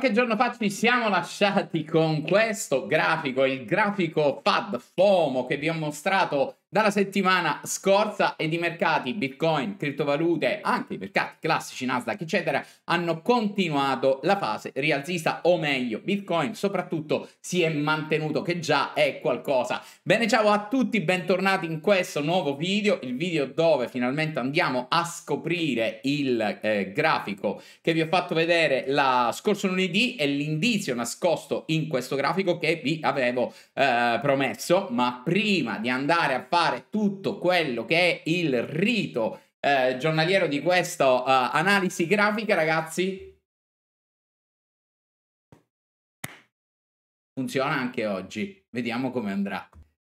Qualche giorno fa ci siamo lasciati con questo grafico, il grafico FAD FOMO che vi ho mostrato dalla settimana scorsa e di mercati, bitcoin, criptovalute, anche i mercati classici, Nasdaq, eccetera, hanno continuato la fase rialzista, o meglio, bitcoin soprattutto si è mantenuto, che già è qualcosa. Bene, ciao a tutti, bentornati in questo nuovo video, il video dove finalmente andiamo a scoprire il eh, grafico che vi ho fatto vedere la scorso lunedì e l'indizio nascosto in questo grafico che vi avevo eh, promesso, ma prima di andare a fare fare tutto quello che è il rito eh, giornaliero di questa uh, eh, analisi grafica, ragazzi. Funziona anche oggi, vediamo come andrà.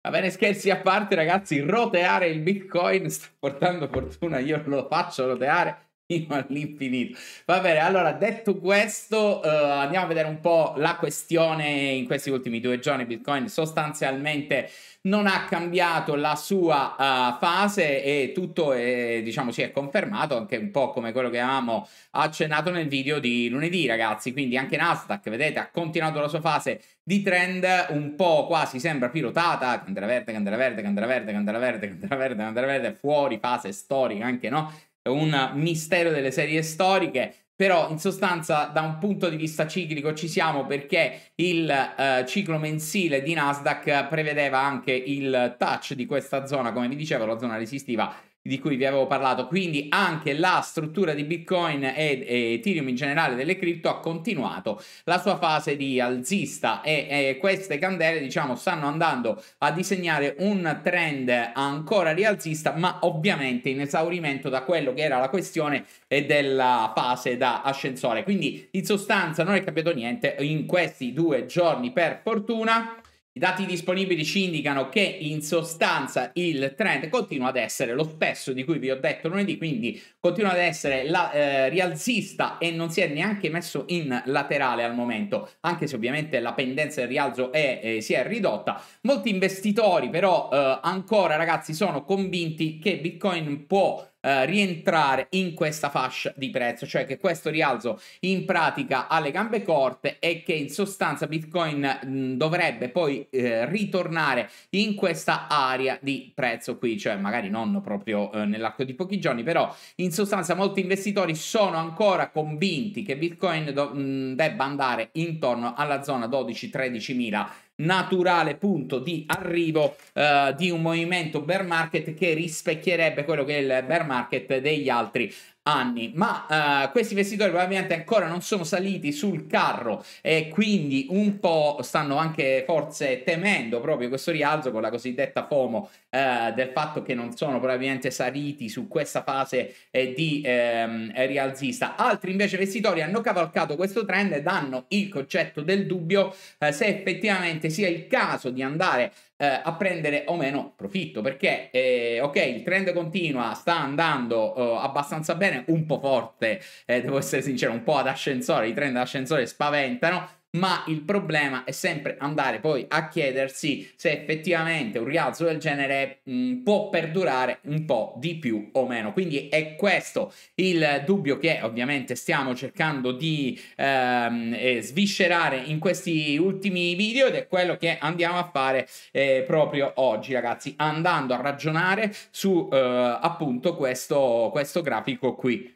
Va bene, scherzi a parte, ragazzi, roteare il Bitcoin sta portando fortuna, io lo faccio roteare fino all'infinito. Va bene, allora detto questo, uh, andiamo a vedere un po' la questione in questi ultimi due giorni. Bitcoin sostanzialmente non ha cambiato la sua uh, fase e tutto è, diciamo, si è confermato anche un po' come quello che avevamo accennato nel video di lunedì, ragazzi. Quindi anche Nasdaq, vedete, ha continuato la sua fase di trend un po' quasi sembra pilotata, candela verde, candela verde, candela verde, candela verde, candela verde, candela verde, fuori fase storica anche, no? un mistero delle serie storiche. Però in sostanza da un punto di vista ciclico ci siamo perché il eh, ciclo mensile di Nasdaq prevedeva anche il touch di questa zona, come vi dicevo, la zona resistiva di cui vi avevo parlato, quindi anche la struttura di Bitcoin e, e Ethereum in generale delle cripto ha continuato la sua fase di alzista e, e, queste candele diciamo stanno andando a disegnare un trend ancora rialzista ma ovviamente in esaurimento da quello che era la questione e della fase da ascensore quindi in sostanza non è cambiato niente in questi due giorni per fortuna i dati disponibili ci indicano che in sostanza il trend continua ad essere lo stesso di cui vi ho detto lunedì, quindi continua ad essere la, eh, rialzista e non si è neanche messo in laterale al momento, anche se ovviamente la pendenza del rialzo è, eh, si è ridotta. Molti investitori però eh, ancora ragazzi sono convinti che Bitcoin può eh, rientrare in questa fascia di prezzo, cioè che questo rialzo in pratica ha le gambe corte e che in sostanza Bitcoin mh, mm, dovrebbe poi eh, ritornare in questa area di prezzo qui, cioè magari non proprio eh, nell'arco di pochi giorni, però in sostanza molti investitori sono ancora convinti che Bitcoin do- mh, mm, debba andare intorno alla zona 12-13 mila naturale punto di arrivo eh, di un movimento bear market che rispecchierebbe quello che è il bear market degli altri anni, ma uh, questi vestitori probabilmente ancora non sono saliti sul carro e quindi un po' stanno anche forse temendo proprio questo rialzo con la cosiddetta FOMO uh, del fatto che non sono probabilmente saliti su questa fase eh, di ehm, rialzista. Altri invece vestitori hanno cavalcato questo trend e danno il concetto del dubbio eh, se effettivamente sia il caso di andare eh, a prendere o meno profitto perché eh, ok il trend continua sta andando eh, abbastanza bene scene un po' forte, eh, devo essere sincero, un po' ad ascensore, i trend ad ascensore spaventano ma il problema è sempre andare poi a chiedersi se effettivamente un rialzo del genere mh, mm, può perdurare un po' di più o meno. Quindi è questo il dubbio che ovviamente stiamo cercando di ehm, eh, sviscerare in questi ultimi video ed è quello che andiamo a fare eh, proprio oggi ragazzi, andando a ragionare su eh, appunto questo, questo grafico qui.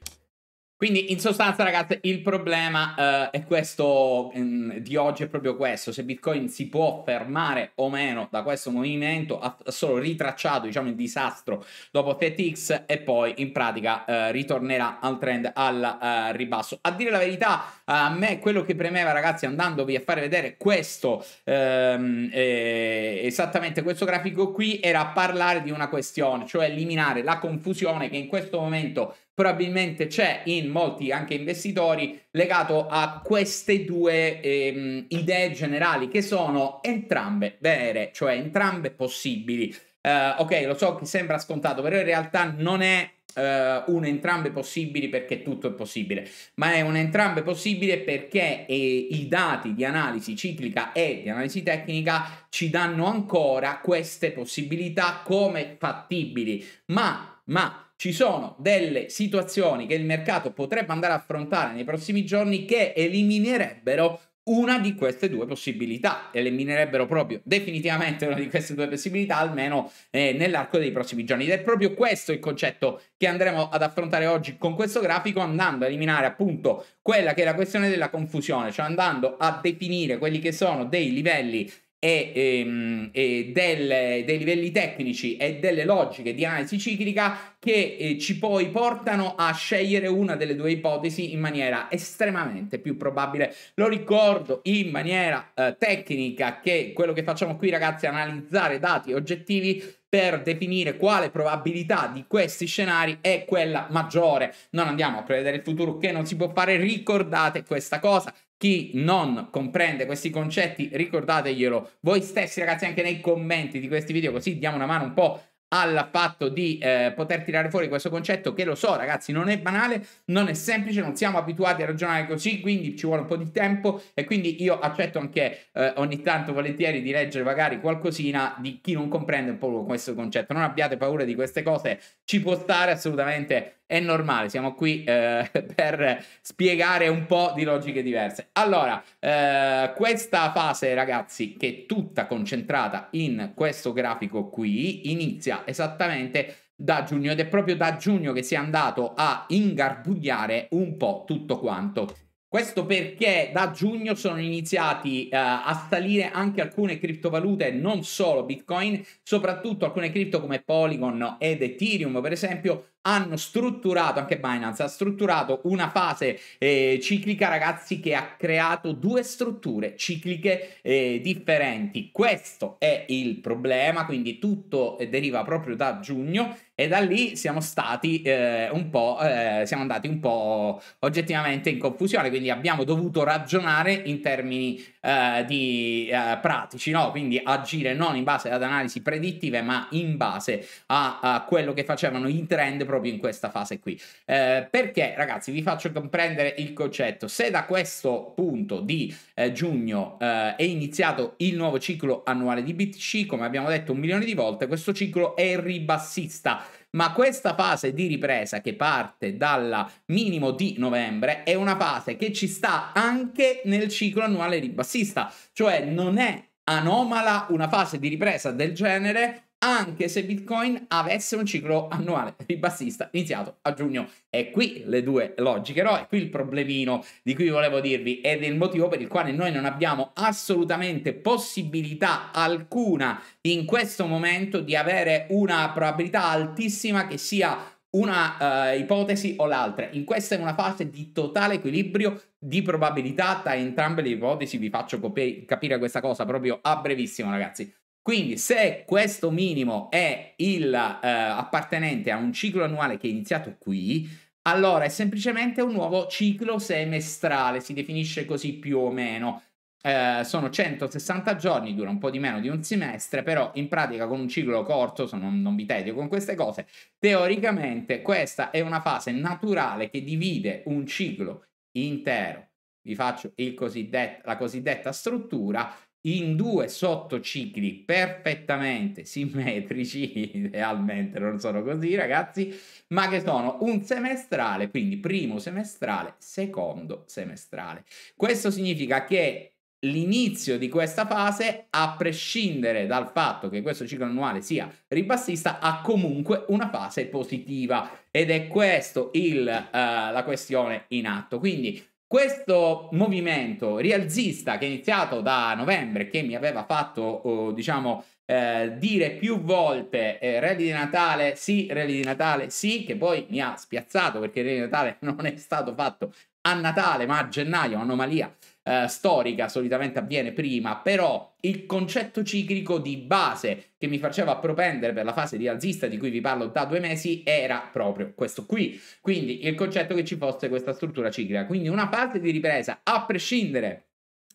Quindi in sostanza ragazzi il problema eh, è questo mh, mm, di oggi è proprio questo, se Bitcoin si può fermare o meno da questo movimento ha solo ritracciato diciamo il disastro dopo FTX e poi in pratica eh, ritornerà al trend al eh, ribasso. A dire la verità a me quello che premeva ragazzi andandovi a fare vedere questo ehm, eh, esattamente questo grafico qui era parlare di una questione, cioè eliminare la confusione che in questo momento probabilmente c'è in molti anche investitori legato a queste due ehm, idee generali che sono entrambe vere, cioè entrambe possibili. Uh, ok, lo so che sembra scontato, però in realtà non è uh, un entrambe possibili perché tutto è possibile, ma è un entrambe possibile perché eh, i dati di analisi ciclica e di analisi tecnica ci danno ancora queste possibilità come fattibili, ma, ma ci sono delle situazioni che il mercato potrebbe andare a affrontare nei prossimi giorni che eliminerebbero una di queste due possibilità, eliminerebbero proprio definitivamente una di queste due possibilità, almeno eh, nell'arco dei prossimi giorni. Ed è proprio questo il concetto che andremo ad affrontare oggi con questo grafico, andando a eliminare appunto quella che è la questione della confusione, cioè andando a definire quelli che sono dei livelli e, e, ehm, e del, dei livelli tecnici e delle logiche di analisi ciclica che eh, ci poi portano a scegliere una delle due ipotesi in maniera estremamente più probabile. Lo ricordo in maniera eh, tecnica che quello che facciamo qui ragazzi è analizzare dati oggettivi per definire quale probabilità di questi scenari è quella maggiore. Non andiamo a prevedere il futuro che non si può fare, ricordate questa cosa. Chi non comprende questi concetti ricordateglielo voi stessi ragazzi anche nei commenti di questi video così diamo una mano un po' al fatto di eh, poter tirare fuori questo concetto che lo so ragazzi non è banale, non è semplice, non siamo abituati a ragionare così, quindi ci vuole un po' di tempo e quindi io accetto anche eh, ogni tanto volentieri di leggere magari qualcosina di chi non comprende un po' questo concetto. Non abbiate paura di queste cose, ci può stare assolutamente è normale, siamo qui eh, per spiegare un po' di logiche diverse. Allora, eh, questa fase ragazzi, che è tutta concentrata in questo grafico qui, inizia esattamente da giugno ed è proprio da giugno che si è andato a ingarbugliare un po' tutto quanto. Questo perché da giugno sono iniziati eh, a salire anche alcune criptovalute, non solo Bitcoin, soprattutto alcune cripto come Polygon ed Ethereum, per esempio, hanno strutturato, anche Binance ha strutturato una fase eh, ciclica, ragazzi, che ha creato due strutture cicliche eh, differenti. Questo è il problema, quindi tutto eh, deriva proprio da giugno e da lì siamo stati eh, un po', eh, siamo andati un po' oggettivamente in confusione, quindi abbiamo dovuto ragionare in termini eh, di pratici, no? quindi agire non in base ad analisi predittive, ma in base a, a quello che facevano i trend proprio proprio in questa fase qui. Eh, perché, ragazzi, vi faccio comprendere il concetto. Se da questo punto di eh, giugno eh, è iniziato il nuovo ciclo annuale di BTC, come abbiamo detto un milione di volte, questo ciclo è ribassista ma questa fase di ripresa che parte dal minimo di novembre è una fase che ci sta anche nel ciclo annuale ribassista, cioè non è anomala una fase di ripresa del genere anche se Bitcoin avesse un ciclo annuale ribassista iniziato a giugno. E qui le due logiche, no? è qui il problemino di cui volevo dirvi ed è il motivo per il quale noi non abbiamo assolutamente possibilità alcuna in questo momento di avere una probabilità altissima che sia una uh, ipotesi o l'altra. In questa è una fase di totale equilibrio di probabilità tra entrambe le ipotesi. Vi faccio capire questa cosa proprio a brevissimo, ragazzi. Quindi se questo minimo è il, eh, appartenente a un ciclo annuale che è iniziato qui, allora è semplicemente un nuovo ciclo semestrale, si definisce così più o meno. Eh, sono 160 giorni, dura un po' di meno di un semestre, però in pratica con un ciclo corto, so, non, non vi tedio con queste cose, teoricamente questa è una fase naturale che divide un ciclo intero, vi faccio cosiddetto, la cosiddetta struttura, in due sottocicli perfettamente simmetrici, idealmente non sono così ragazzi, ma che sono un semestrale, quindi primo semestrale, secondo semestrale. Questo significa che l'inizio di questa fase, a prescindere dal fatto che questo ciclo annuale sia ribassista, ha comunque una fase positiva ed è questa uh, eh, la questione in atto. Quindi questo movimento rialzista che è iniziato da novembre, che mi aveva fatto, eh, diciamo, eh, dire più volte eh, rally di Natale sì, rally di Natale sì, che poi mi ha spiazzato perché il rally di Natale non è stato fatto a Natale, ma a gennaio, anomalia eh, storica solitamente avviene prima, però il concetto ciclico di base che mi faceva propendere per la fase rialzista di cui vi parlo da due mesi era proprio questo qui. Quindi il concetto che ci fosse questa struttura ciclica. Quindi una fase di ripresa, a prescindere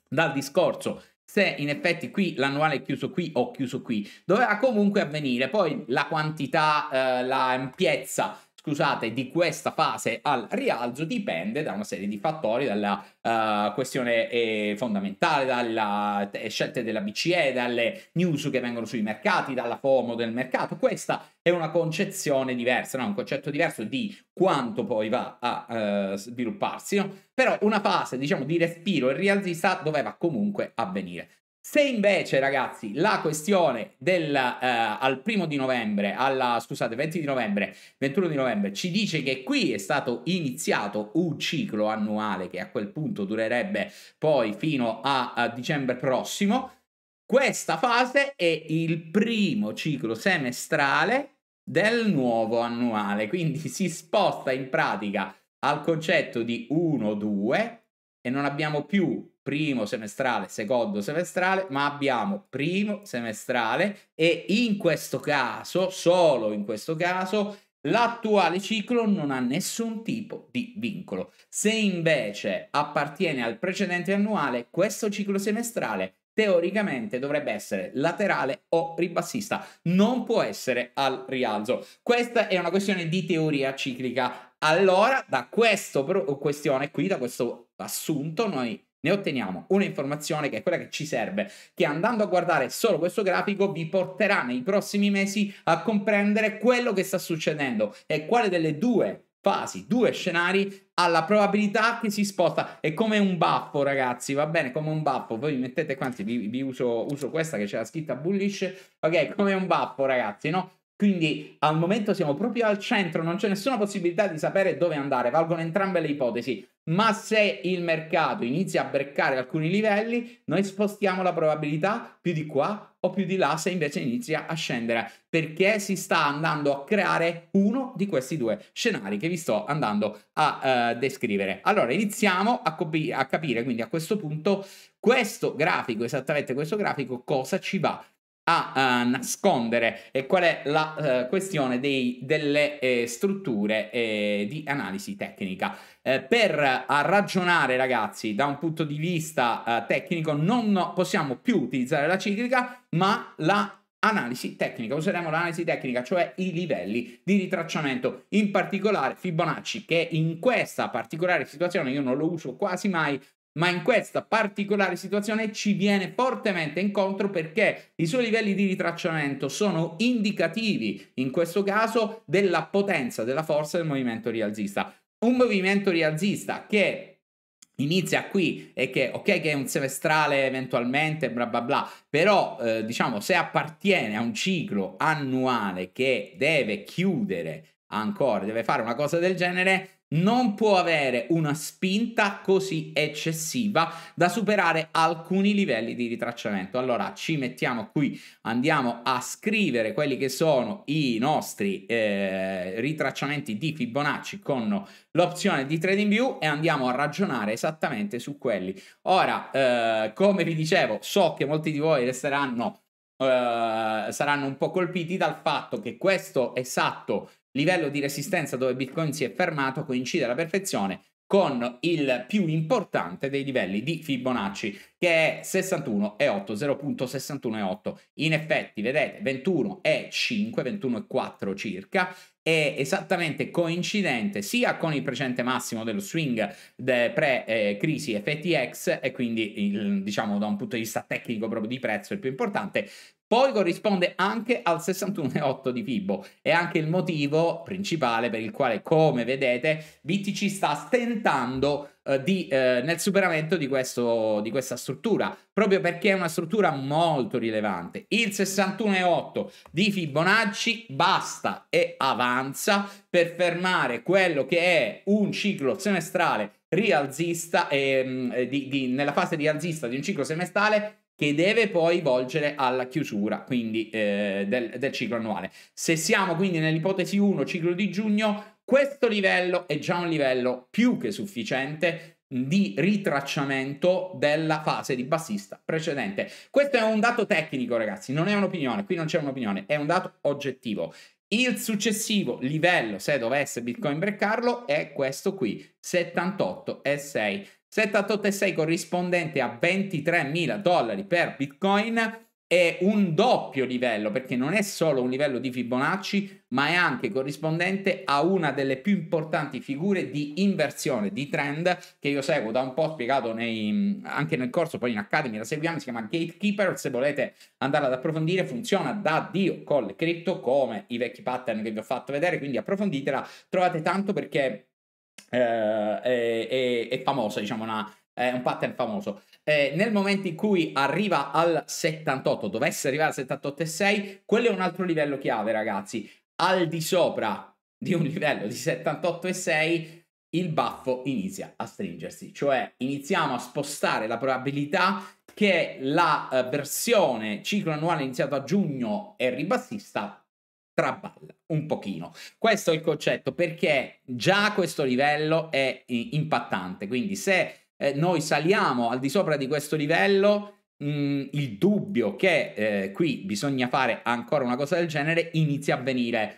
dal discorso se in effetti qui l'annuale è chiuso qui o chiuso qui, doveva comunque avvenire. Poi la quantità, eh, l'ampiezza scusate, di questa fase al rialzo dipende da una serie di fattori, dalla uh, questione eh, fondamentale, dalle eh, scelte della BCE, dalle news che vengono sui mercati, dalla FOMO del mercato. Questa è una concezione diversa, no? un concetto diverso di quanto poi va a uh, svilupparsi. No? Però una fase, diciamo, di respiro e rialzista doveva comunque avvenire. Se invece, ragazzi, la questione del eh, al primo di novembre, alla, scusate, 20 di novembre, 21 di novembre, ci dice che qui è stato iniziato un ciclo annuale che a quel punto durerebbe poi fino a, a dicembre prossimo, questa fase è il primo ciclo semestrale del nuovo annuale, quindi si sposta in pratica al concetto di 1-2 e non abbiamo più primo semestrale, secondo semestrale, ma abbiamo primo semestrale e in questo caso, solo in questo caso, l'attuale ciclo non ha nessun tipo di vincolo. Se invece appartiene al precedente annuale, questo ciclo semestrale teoricamente dovrebbe essere laterale o ribassista, non può essere al rialzo. Questa è una questione di teoria ciclica. Allora, da questa questione qui, da questo assunto, noi ne otteniamo un'informazione che è quella che ci serve, che andando a guardare solo questo grafico vi porterà nei prossimi mesi a comprendere quello che sta succedendo e quale delle due fasi, due scenari ha la probabilità che si sposta. È come un baffo, ragazzi, va bene? Come un baffo. Voi mettete, quanti? vi, vi uso, uso, questa che c'è la scritta bullish. Ok, come un baffo, ragazzi, no? Quindi al momento siamo proprio al centro, non c'è nessuna possibilità di sapere dove andare, valgono entrambe le ipotesi, ma se il mercato inizia a breccare alcuni livelli, noi spostiamo la probabilità più di qua o più di là se invece inizia a scendere, perché si sta andando a creare uno di questi due scenari che vi sto andando a uh, descrivere. Allora, iniziamo a, copi- a capire quindi a questo punto questo grafico, esattamente questo grafico, cosa ci va a, uh, nascondere e qual è la uh, questione dei, delle eh, strutture eh, di analisi tecnica. Eh, per eh, ragionare ragazzi da un punto di vista tecnico non possiamo più utilizzare la ciclica ma la analisi tecnica, useremo l'analisi tecnica, cioè i livelli di ritracciamento, in particolare Fibonacci che in questa particolare situazione io non lo uso quasi mai, ma in questa particolare situazione ci viene fortemente incontro perché i suoi livelli di ritracciamento sono indicativi, in questo caso, della potenza, della forza del movimento rialzista. Un movimento rialzista che inizia qui e che ok che è un semestrale eventualmente bla bla bla però eh, diciamo se appartiene a un ciclo annuale che deve chiudere ancora deve fare una cosa del genere non può avere una spinta così eccessiva da superare alcuni livelli di ritracciamento. Allora ci mettiamo qui, andiamo a scrivere quelli che sono i nostri eh, ritracciamenti di Fibonacci con l'opzione di TradingView e andiamo a ragionare esattamente su quelli. Ora, eh, come vi dicevo, so che molti di voi resteranno Uh, saranno un po' colpiti dal fatto che questo esatto livello di resistenza dove Bitcoin si è fermato coincide alla perfezione con il più importante dei livelli di Fibonacci, che è 61,8, 0.61,8. In effetti, vedete, 21,5, 21,4 circa, è esattamente coincidente sia con il precedente massimo dello swing de pre-crisi eh, FTX e quindi, il, diciamo, da un punto di vista tecnico proprio di prezzo il più importante, poi corrisponde anche al 61,8 di FIBO. È anche il motivo principale per il quale, come vedete, BTC sta stentando eh, di, eh, nel superamento di, questo, di questa struttura, proprio perché è una struttura molto rilevante. Il 61,8 di Fibonacci basta e avanza per fermare quello che è un ciclo semestrale rialzista ehm, di, di, nella fase rialzista di un ciclo semestrale che deve poi volgere alla chiusura quindi, eh, del, del ciclo annuale. Se siamo quindi nell'ipotesi 1, ciclo di giugno, questo livello è già un livello più che sufficiente di ritracciamento della fase di bassista precedente. Questo è un dato tecnico, ragazzi, non è un'opinione, qui non c'è un'opinione, è un dato oggettivo. Il successivo livello, se dovesse Bitcoin breccarlo, è questo qui, 78 e 6. 7,86 corrispondente a 23.000 dollari per Bitcoin è un doppio livello perché non è solo un livello di Fibonacci ma è anche corrispondente a una delle più importanti figure di inversione di trend che io seguo da un po' spiegato nei, anche nel corso poi in Academy la seguiamo si chiama Gatekeeper se volete andare ad approfondire funziona da Dio con le cripto come i vecchi pattern che vi ho fatto vedere quindi approfonditela trovate tanto perché eh, è, è, famosa, diciamo, una, è un pattern famoso. Eh, nel momento in cui arriva al 78, dovesse arrivare al 78,6, quello è un altro livello chiave, ragazzi. Al di sopra di un livello di 78,6 il baffo inizia a stringersi, cioè iniziamo a spostare la probabilità che la eh, versione ciclo annuale iniziato a giugno e ribassista traballa un pochino. Questo è il concetto perché già questo livello è eh, impattante, quindi se eh, noi saliamo al di sopra di questo livello, mh, mm, il dubbio che eh, qui bisogna fare ancora una cosa del genere inizia a venire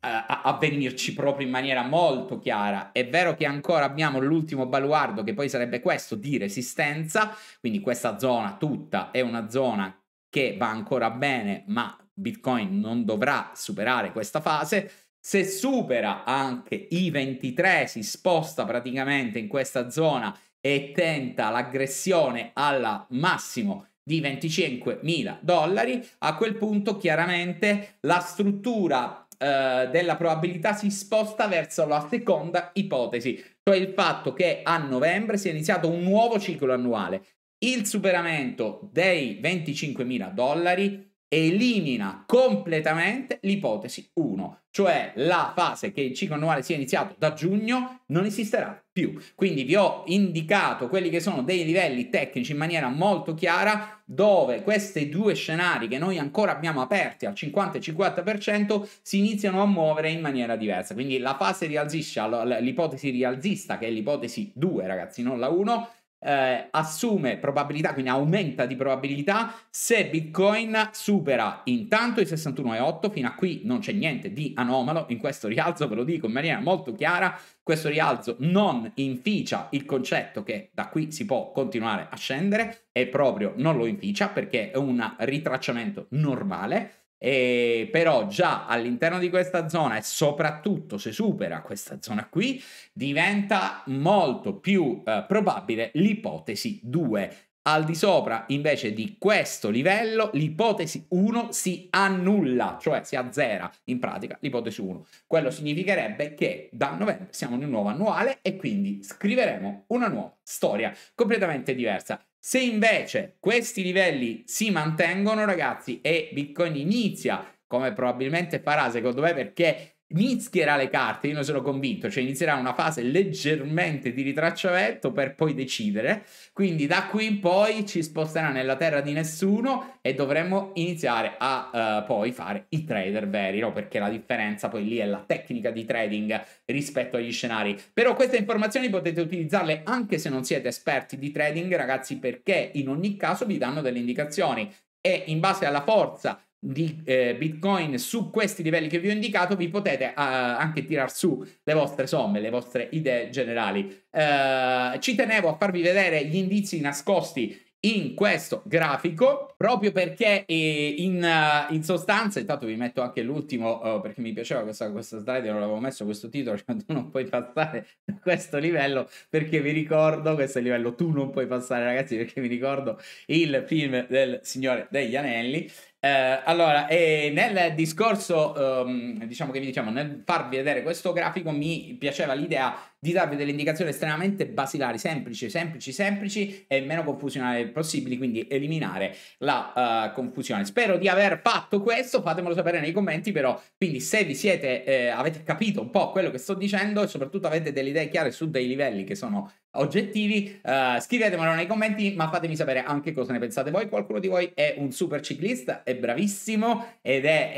eh, a, venirci proprio in maniera molto chiara. È vero che ancora abbiamo l'ultimo baluardo, che poi sarebbe questo di resistenza, quindi questa zona tutta è una zona che va ancora bene, ma Bitcoin non dovrà superare questa fase. Se supera anche i 23, si sposta praticamente in questa zona e tenta l'aggressione al massimo di 25.000 dollari, a quel punto chiaramente la struttura eh, della probabilità si sposta verso la seconda ipotesi, cioè il fatto che a novembre sia iniziato un nuovo ciclo annuale. Il superamento dei 25.000 dollari elimina completamente l'ipotesi 1, cioè la fase che il ciclo annuale sia iniziato da giugno non esisterà più. Quindi vi ho indicato quelli che sono dei livelli tecnici in maniera molto chiara dove questi due scenari che noi ancora abbiamo aperti al 50 e 50% si iniziano a muovere in maniera diversa. Quindi la fase rialzista, l'ipotesi rialzista che è l'ipotesi 2 ragazzi, non la 1, eh, assume probabilità, quindi aumenta di probabilità se Bitcoin supera intanto i 61,8, fino a qui non c'è niente di anomalo in questo rialzo, ve lo dico in maniera molto chiara, questo rialzo non inficia il concetto che da qui si può continuare a scendere, e proprio non lo inficia perché è un ritracciamento normale, e però già all'interno di questa zona e soprattutto se supera questa zona qui diventa molto più eh, probabile l'ipotesi 2 al di sopra invece di questo livello l'ipotesi 1 si annulla, cioè si azzera in pratica l'ipotesi 1. Quello significherebbe che da novembre siamo in un nuovo annuale e quindi scriveremo una nuova storia completamente diversa. Se invece questi livelli si mantengono ragazzi e Bitcoin inizia come probabilmente farà secondo me perché mischierà le carte, io ne sono convinto, cioè inizierà una fase leggermente di ritracciamento per poi decidere, quindi da qui in poi ci sposterà nella terra di nessuno e dovremmo iniziare a uh, poi fare i trader veri, no? perché la differenza poi lì è la tecnica di trading rispetto agli scenari. Però queste informazioni potete utilizzarle anche se non siete esperti di trading, ragazzi, perché in ogni caso vi danno delle indicazioni e in base alla forza di eh, Bitcoin su questi livelli che vi ho indicato, vi potete eh, anche tirar su le vostre somme, le vostre idee generali. Eh, ci tenevo a farvi vedere gli indizi nascosti in questo grafico proprio perché eh, in, eh, in, sostanza intanto vi metto anche l'ultimo eh, perché mi piaceva questa, questa slide non l'avevo messo questo titolo cioè non puoi passare da questo livello perché vi ricordo questo è il livello tu non puoi passare ragazzi perché mi ricordo il film del Signore degli Anelli eh, allora, eh, nel discorso, ehm, diciamo che vi diciamo, nel farvi vedere questo grafico mi piaceva l'idea di darvi delle indicazioni estremamente basilari, semplici, semplici, semplici e meno confusionali possibili, quindi eliminare la uh, confusione. Spero di aver fatto questo, fatemelo sapere nei commenti però, quindi se vi siete, eh, avete capito un po' quello che sto dicendo e soprattutto avete delle idee chiare su dei livelli che sono oggettivi. Uh, eh, scrivetemelo nei commenti, ma fatemi sapere anche cosa ne pensate voi. Qualcuno di voi è un super ciclista, è bravissimo ed è,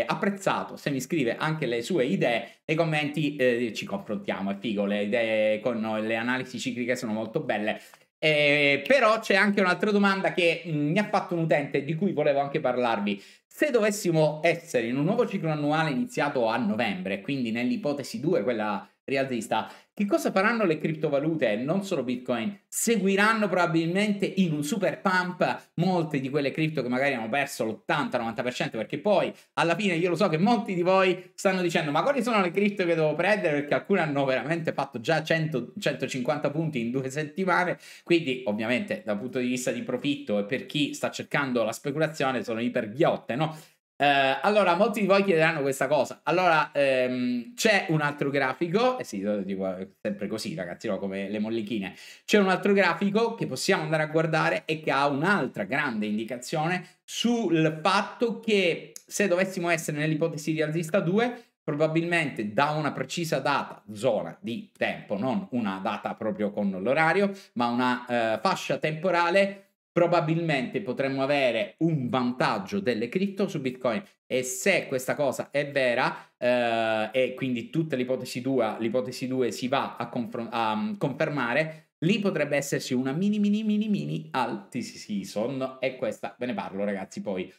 è apprezzato se mi scrive anche le sue idee nei commenti. Eh, ci confrontiamo, è figo, le idee con le analisi cicliche sono molto belle. Eh, però c'è anche un'altra domanda che mm, mi ha fatto un utente di cui volevo anche parlarvi. Se dovessimo essere in un nuovo ciclo annuale iniziato a novembre, quindi nell'ipotesi 2, quella rialzista. Che cosa faranno le criptovalute, non solo Bitcoin? Seguiranno probabilmente in un super pump molte di quelle cripto che magari hanno perso l'80-90% perché poi alla fine io lo so che molti di voi stanno dicendo ma quali sono le cripto che devo prendere perché alcune hanno veramente fatto già 100, 150 punti in due settimane quindi ovviamente dal punto di vista di profitto e per chi sta cercando la speculazione sono iperghiotte no? Eh, allora, molti di voi chiederanno questa cosa. Allora, ehm, c'è un altro grafico, eh sì, dico, eh, sempre così ragazzi, no? come le mollichine. C'è un altro grafico che possiamo andare a guardare e che ha un'altra grande indicazione sul fatto che se dovessimo essere nell'ipotesi di Alzista 2, probabilmente da una precisa data, zona di tempo, non una data proprio con l'orario, ma una eh, fascia temporale, probabilmente potremmo avere un vantaggio delle cripto su Bitcoin. E se questa cosa è vera, eh, e quindi tutta l'ipotesi 2, l'ipotesi 2 si va a, confron- a, mm, confermare, lì potrebbe esserci una mini mini mini mini alti season. E questa ve ne parlo, ragazzi, poi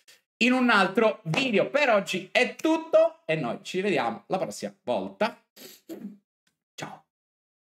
in un altro video. Per oggi è tutto e noi ci vediamo la prossima volta.